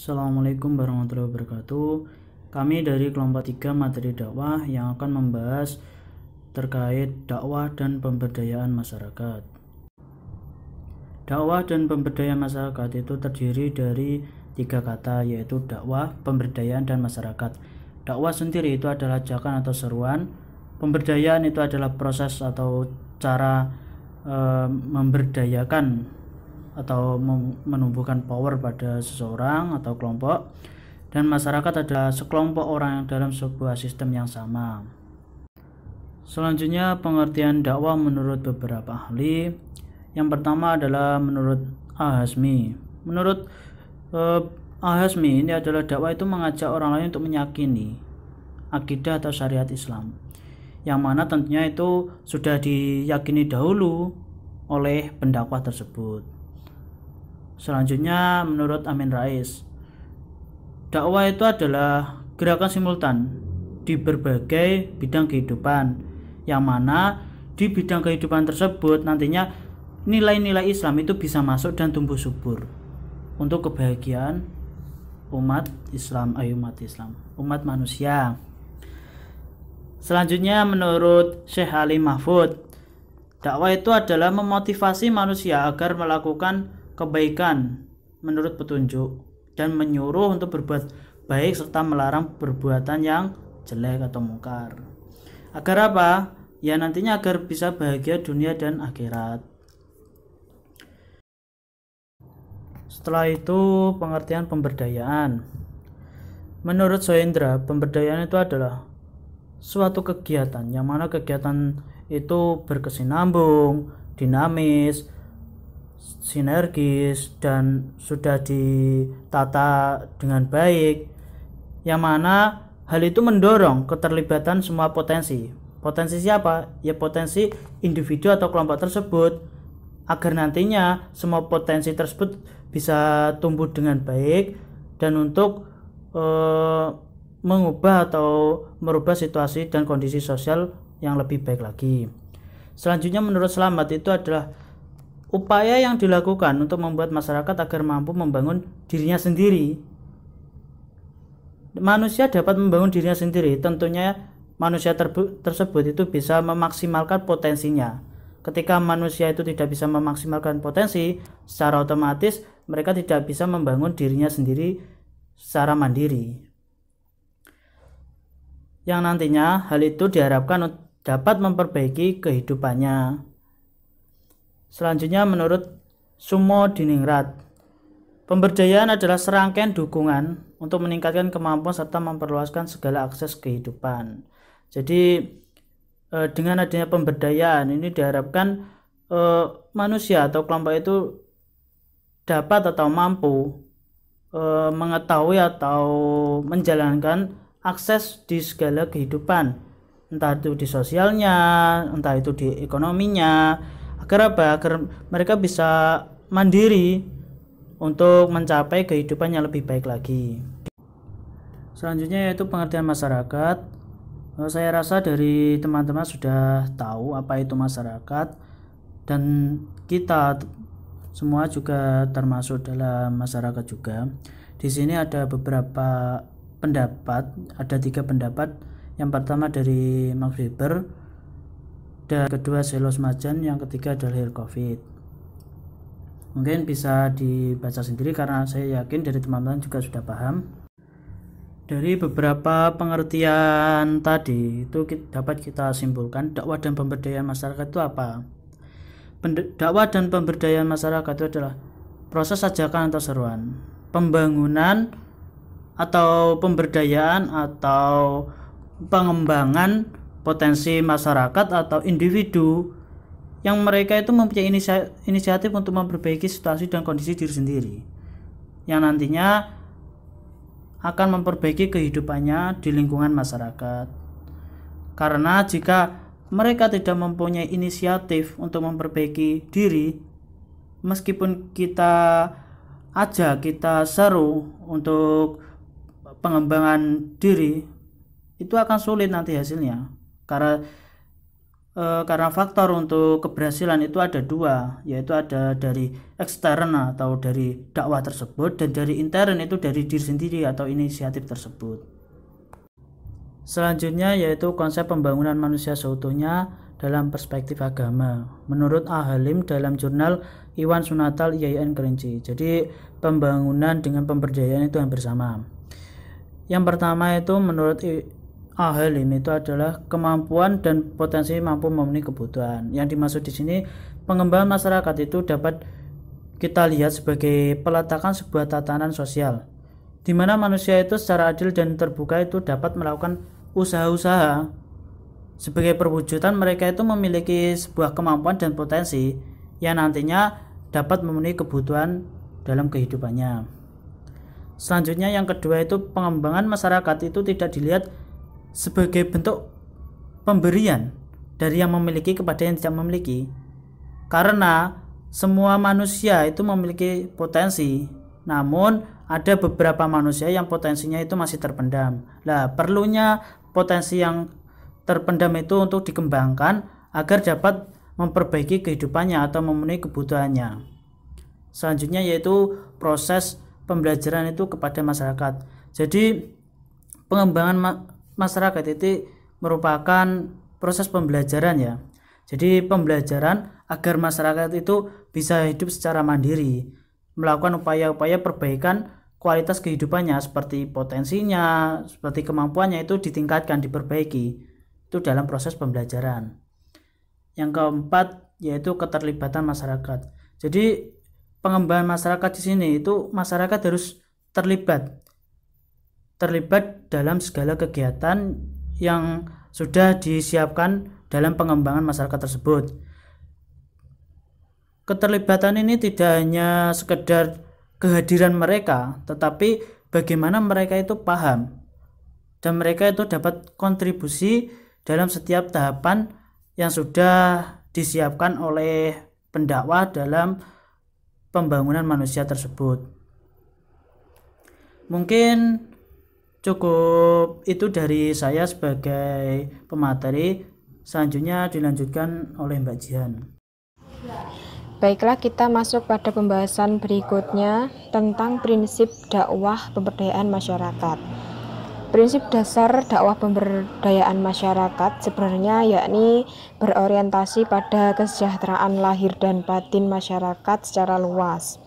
Assalamualaikum warahmatullahi wabarakatuh. Kami dari kelompok 3 materi dakwah yang akan membahas terkait dakwah dan pemberdayaan masyarakat. Dakwah dan pemberdayaan masyarakat itu terdiri dari tiga kata yaitu dakwah, pemberdayaan dan masyarakat. Dakwah sendiri itu adalah ajakan atau seruan, pemberdayaan itu adalah proses atau cara e, memberdayakan atau menumbuhkan power pada seseorang atau kelompok dan masyarakat adalah sekelompok orang yang dalam sebuah sistem yang sama. Selanjutnya pengertian dakwah menurut beberapa ahli. Yang pertama adalah menurut Ahasmi. Menurut eh, Ahasmi ini adalah dakwah itu mengajak orang lain untuk meyakini akidah atau syariat Islam. Yang mana tentunya itu sudah diyakini dahulu oleh pendakwah tersebut. Selanjutnya menurut Amin Rais, dakwah itu adalah gerakan simultan di berbagai bidang kehidupan yang mana di bidang kehidupan tersebut nantinya nilai-nilai Islam itu bisa masuk dan tumbuh subur untuk kebahagiaan umat Islam ayo umat Islam umat manusia selanjutnya menurut Syekh Ali Mahfud dakwah itu adalah memotivasi manusia agar melakukan kebaikan menurut petunjuk dan menyuruh untuk berbuat baik serta melarang perbuatan yang jelek atau mungkar. Agar apa? Ya nantinya agar bisa bahagia dunia dan akhirat. Setelah itu pengertian pemberdayaan. Menurut Soendra, pemberdayaan itu adalah suatu kegiatan yang mana kegiatan itu berkesinambung, dinamis, sinergis dan sudah ditata dengan baik yang mana hal itu mendorong keterlibatan semua potensi potensi siapa ya potensi individu atau kelompok tersebut agar nantinya semua potensi tersebut bisa tumbuh dengan baik dan untuk eh, mengubah atau merubah situasi dan kondisi sosial yang lebih baik lagi selanjutnya menurut selamat itu adalah upaya yang dilakukan untuk membuat masyarakat agar mampu membangun dirinya sendiri. Manusia dapat membangun dirinya sendiri, tentunya manusia tersebut itu bisa memaksimalkan potensinya. Ketika manusia itu tidak bisa memaksimalkan potensi, secara otomatis mereka tidak bisa membangun dirinya sendiri secara mandiri. Yang nantinya hal itu diharapkan dapat memperbaiki kehidupannya. Selanjutnya menurut Sumo Diningrat, pemberdayaan adalah serangkaian dukungan untuk meningkatkan kemampuan serta memperluaskan segala akses kehidupan. Jadi eh, dengan adanya pemberdayaan ini diharapkan eh, manusia atau kelompok itu dapat atau mampu eh, mengetahui atau menjalankan akses di segala kehidupan, entah itu di sosialnya, entah itu di ekonominya, agar apa agar mereka bisa mandiri untuk mencapai kehidupan yang lebih baik lagi selanjutnya yaitu pengertian masyarakat eh, saya rasa dari teman-teman sudah tahu apa itu masyarakat dan kita semua juga termasuk dalam masyarakat juga di sini ada beberapa pendapat ada tiga pendapat yang pertama dari Max Weber dan kedua selos macan, yang ketiga adalah hair covid mungkin bisa dibaca sendiri karena saya yakin dari teman-teman juga sudah paham dari beberapa pengertian tadi itu dapat kita simpulkan dakwah dan pemberdayaan masyarakat itu apa dakwah dan pemberdayaan masyarakat itu adalah proses ajakan atau seruan pembangunan atau pemberdayaan atau pengembangan potensi masyarakat atau individu yang mereka itu mempunyai inisiatif untuk memperbaiki situasi dan kondisi diri sendiri yang nantinya akan memperbaiki kehidupannya di lingkungan masyarakat karena jika mereka tidak mempunyai inisiatif untuk memperbaiki diri meskipun kita aja kita seru untuk pengembangan diri itu akan sulit nanti hasilnya karena e, karena faktor untuk keberhasilan itu ada dua yaitu ada dari eksternal atau dari dakwah tersebut dan dari intern itu dari diri sendiri atau inisiatif tersebut selanjutnya yaitu konsep pembangunan manusia seutuhnya dalam perspektif agama menurut Ahalim dalam jurnal Iwan Sunatal IAIN Kerinci jadi pembangunan dengan pemberdayaan itu hampir sama yang pertama itu menurut ahli itu adalah kemampuan dan potensi mampu memenuhi kebutuhan. Yang dimaksud di sini pengembangan masyarakat itu dapat kita lihat sebagai peletakan sebuah tatanan sosial di mana manusia itu secara adil dan terbuka itu dapat melakukan usaha-usaha sebagai perwujudan mereka itu memiliki sebuah kemampuan dan potensi yang nantinya dapat memenuhi kebutuhan dalam kehidupannya. Selanjutnya yang kedua itu pengembangan masyarakat itu tidak dilihat sebagai bentuk pemberian dari yang memiliki kepada yang tidak memiliki. Karena semua manusia itu memiliki potensi, namun ada beberapa manusia yang potensinya itu masih terpendam. perlu perlunya potensi yang terpendam itu untuk dikembangkan agar dapat memperbaiki kehidupannya atau memenuhi kebutuhannya. Selanjutnya yaitu proses pembelajaran itu kepada masyarakat. Jadi pengembangan masyarakat itu merupakan proses pembelajaran ya. Jadi pembelajaran agar masyarakat itu bisa hidup secara mandiri, melakukan upaya-upaya perbaikan kualitas kehidupannya seperti potensinya, seperti kemampuannya itu ditingkatkan, diperbaiki. Itu dalam proses pembelajaran. Yang keempat yaitu keterlibatan masyarakat. Jadi pengembangan masyarakat di sini itu masyarakat harus terlibat terlibat dalam segala kegiatan yang sudah disiapkan dalam pengembangan masyarakat tersebut. Keterlibatan ini tidak hanya sekedar kehadiran mereka, tetapi bagaimana mereka itu paham dan mereka itu dapat kontribusi dalam setiap tahapan yang sudah disiapkan oleh pendakwah dalam pembangunan manusia tersebut. Mungkin cukup itu dari saya sebagai pemateri selanjutnya dilanjutkan oleh Mbak Jihan Baiklah kita masuk pada pembahasan berikutnya tentang prinsip dakwah pemberdayaan masyarakat. Prinsip dasar dakwah pemberdayaan masyarakat sebenarnya yakni berorientasi pada kesejahteraan lahir dan batin masyarakat secara luas.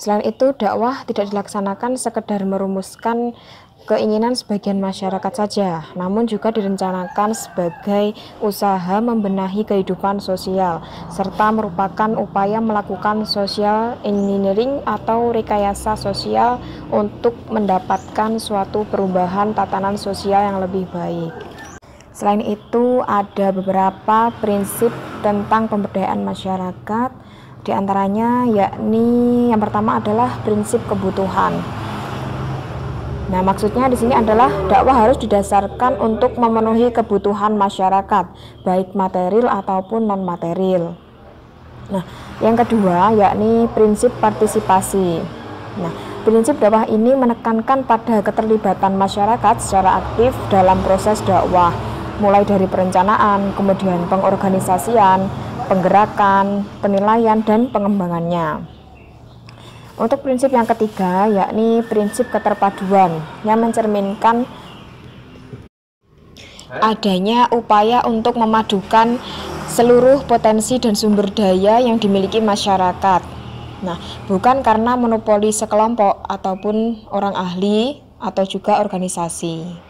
Selain itu, dakwah tidak dilaksanakan sekedar merumuskan keinginan sebagian masyarakat saja, namun juga direncanakan sebagai usaha membenahi kehidupan sosial, serta merupakan upaya melakukan social engineering atau rekayasa sosial untuk mendapatkan suatu perubahan tatanan sosial yang lebih baik. Selain itu, ada beberapa prinsip tentang pemberdayaan masyarakat di antaranya yakni yang pertama adalah prinsip kebutuhan. Nah, maksudnya di sini adalah dakwah harus didasarkan untuk memenuhi kebutuhan masyarakat, baik material ataupun non-material. Nah, yang kedua yakni prinsip partisipasi. Nah, prinsip dakwah ini menekankan pada keterlibatan masyarakat secara aktif dalam proses dakwah, mulai dari perencanaan, kemudian pengorganisasian, penggerakan, penilaian, dan pengembangannya. Untuk prinsip yang ketiga, yakni prinsip keterpaduan yang mencerminkan adanya upaya untuk memadukan seluruh potensi dan sumber daya yang dimiliki masyarakat. Nah, bukan karena monopoli sekelompok ataupun orang ahli atau juga organisasi.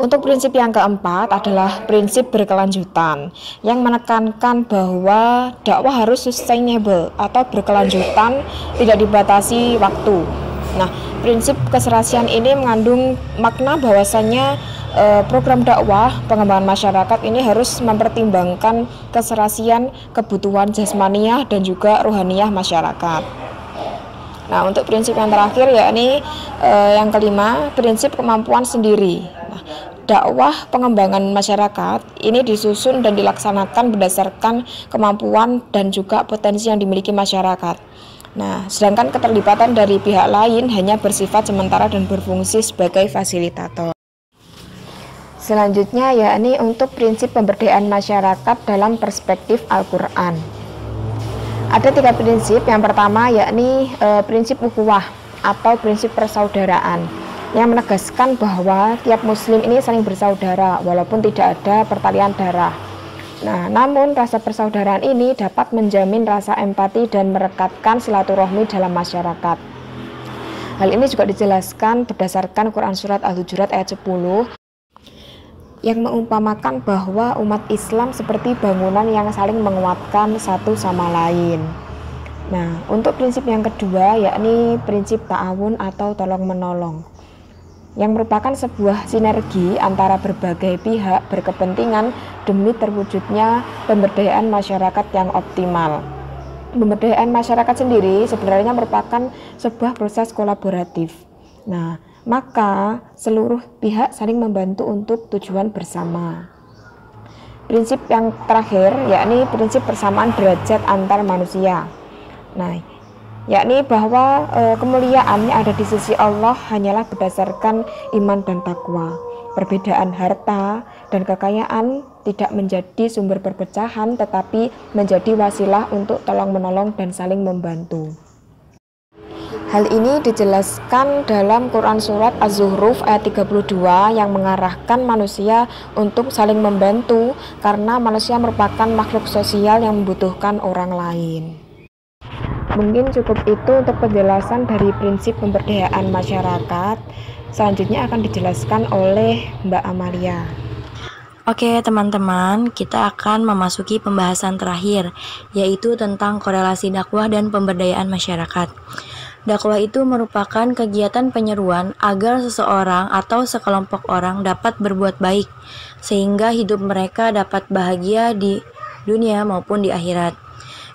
Untuk prinsip yang keempat adalah prinsip berkelanjutan yang menekankan bahwa dakwah harus sustainable atau berkelanjutan, tidak dibatasi waktu. Nah, prinsip keserasian ini mengandung makna bahwasannya e, program dakwah pengembangan masyarakat ini harus mempertimbangkan keserasian kebutuhan jasmaniah dan juga rohaniah masyarakat. Nah, untuk prinsip yang terakhir yakni eh, yang kelima, prinsip kemampuan sendiri dakwah pengembangan masyarakat ini disusun dan dilaksanakan berdasarkan kemampuan dan juga potensi yang dimiliki masyarakat. Nah, sedangkan keterlibatan dari pihak lain hanya bersifat sementara dan berfungsi sebagai fasilitator. Selanjutnya yakni untuk prinsip pemberdayaan masyarakat dalam perspektif Al-Qur'an. Ada tiga prinsip. Yang pertama yakni e, prinsip ukhuwah atau prinsip persaudaraan yang menegaskan bahwa tiap muslim ini saling bersaudara walaupun tidak ada pertalian darah. Nah, namun rasa persaudaraan ini dapat menjamin rasa empati dan merekatkan silaturahmi dalam masyarakat. Hal ini juga dijelaskan berdasarkan Quran Surat Al-Hujurat ayat 10 yang mengumpamakan bahwa umat Islam seperti bangunan yang saling menguatkan satu sama lain. Nah, untuk prinsip yang kedua yakni prinsip ta'awun atau tolong-menolong yang merupakan sebuah sinergi antara berbagai pihak berkepentingan demi terwujudnya pemberdayaan masyarakat yang optimal. Pemberdayaan masyarakat sendiri sebenarnya merupakan sebuah proses kolaboratif. Nah, maka seluruh pihak saling membantu untuk tujuan bersama. Prinsip yang terakhir yakni prinsip persamaan derajat antar manusia. Nah, yakni bahwa e, kemuliaan yang ada di sisi Allah hanyalah berdasarkan iman dan takwa. Perbedaan harta dan kekayaan tidak menjadi sumber perpecahan, tetapi menjadi wasilah untuk tolong-menolong dan saling membantu. Hal ini dijelaskan dalam Quran Surat Az-Zuhruf ayat 32 yang mengarahkan manusia untuk saling membantu karena manusia merupakan makhluk sosial yang membutuhkan orang lain. Mungkin cukup itu untuk penjelasan dari prinsip pemberdayaan masyarakat. Selanjutnya akan dijelaskan oleh Mbak Amalia. Oke, teman-teman, kita akan memasuki pembahasan terakhir, yaitu tentang korelasi dakwah dan pemberdayaan masyarakat. Dakwah itu merupakan kegiatan penyeruan agar seseorang atau sekelompok orang dapat berbuat baik, sehingga hidup mereka dapat bahagia di dunia maupun di akhirat.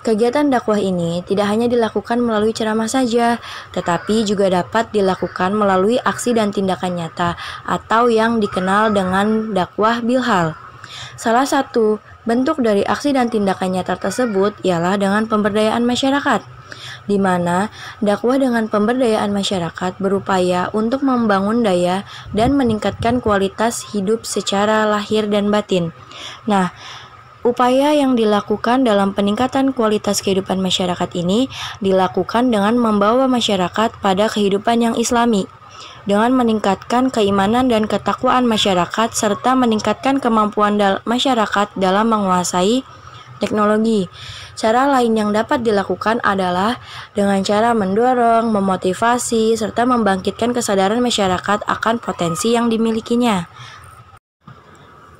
Kegiatan dakwah ini tidak hanya dilakukan melalui ceramah saja, tetapi juga dapat dilakukan melalui aksi dan tindakan nyata atau yang dikenal dengan dakwah bilhal. Salah satu bentuk dari aksi dan tindakan nyata tersebut ialah dengan pemberdayaan masyarakat di mana dakwah dengan pemberdayaan masyarakat berupaya untuk membangun daya dan meningkatkan kualitas hidup secara lahir dan batin. Nah, Upaya yang dilakukan dalam peningkatan kualitas kehidupan masyarakat ini dilakukan dengan membawa masyarakat pada kehidupan yang islami, dengan meningkatkan keimanan dan ketakwaan masyarakat serta meningkatkan kemampuan dal masyarakat dalam menguasai teknologi. Cara lain yang dapat dilakukan adalah dengan cara mendorong, memotivasi, serta membangkitkan kesadaran masyarakat akan potensi yang dimilikinya.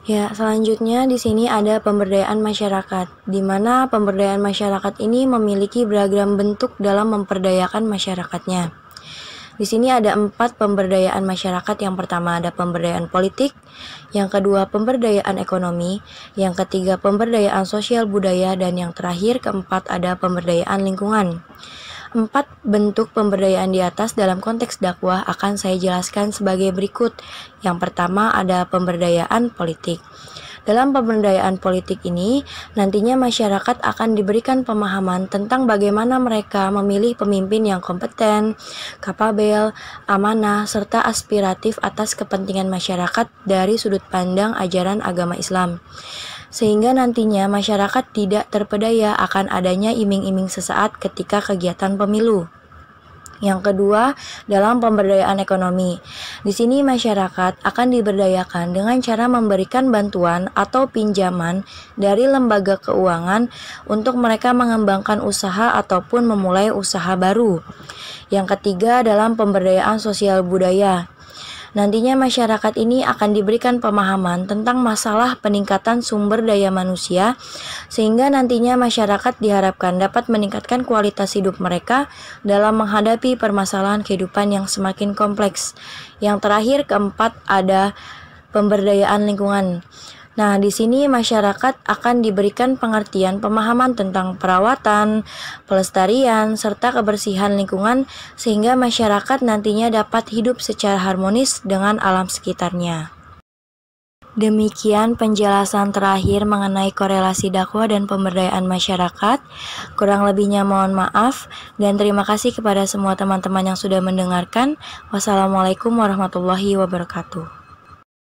Ya, selanjutnya di sini ada pemberdayaan masyarakat, di mana pemberdayaan masyarakat ini memiliki beragam bentuk dalam memperdayakan masyarakatnya. Di sini ada empat pemberdayaan masyarakat. Yang pertama ada pemberdayaan politik, yang kedua pemberdayaan ekonomi, yang ketiga pemberdayaan sosial budaya, dan yang terakhir keempat ada pemberdayaan lingkungan. Empat bentuk pemberdayaan di atas dalam konteks dakwah akan saya jelaskan sebagai berikut. Yang pertama ada pemberdayaan politik. Dalam pemberdayaan politik ini, nantinya masyarakat akan diberikan pemahaman tentang bagaimana mereka memilih pemimpin yang kompeten, kapabel, amanah, serta aspiratif atas kepentingan masyarakat dari sudut pandang ajaran agama Islam sehingga nantinya masyarakat tidak terpedaya akan adanya iming-iming sesaat ketika kegiatan pemilu. Yang kedua, dalam pemberdayaan ekonomi. Di sini masyarakat akan diberdayakan dengan cara memberikan bantuan atau pinjaman dari lembaga keuangan untuk mereka mengembangkan usaha ataupun memulai usaha baru. Yang ketiga, dalam pemberdayaan sosial budaya. Nantinya masyarakat ini akan diberikan pemahaman tentang masalah peningkatan sumber daya manusia sehingga nantinya masyarakat diharapkan dapat meningkatkan kualitas hidup mereka dalam menghadapi permasalahan kehidupan yang semakin kompleks. Yang terakhir keempat ada pemberdayaan lingkungan. Nah, di sini masyarakat akan diberikan pengertian pemahaman tentang perawatan, pelestarian, serta kebersihan lingkungan sehingga masyarakat nantinya dapat hidup secara harmonis dengan alam sekitarnya. Demikian penjelasan terakhir mengenai korelasi dakwah dan pemberdayaan masyarakat. Kurang lebihnya mohon maaf dan terima kasih kepada semua teman-teman yang sudah mendengarkan. Wassalamualaikum warahmatullahi wabarakatuh.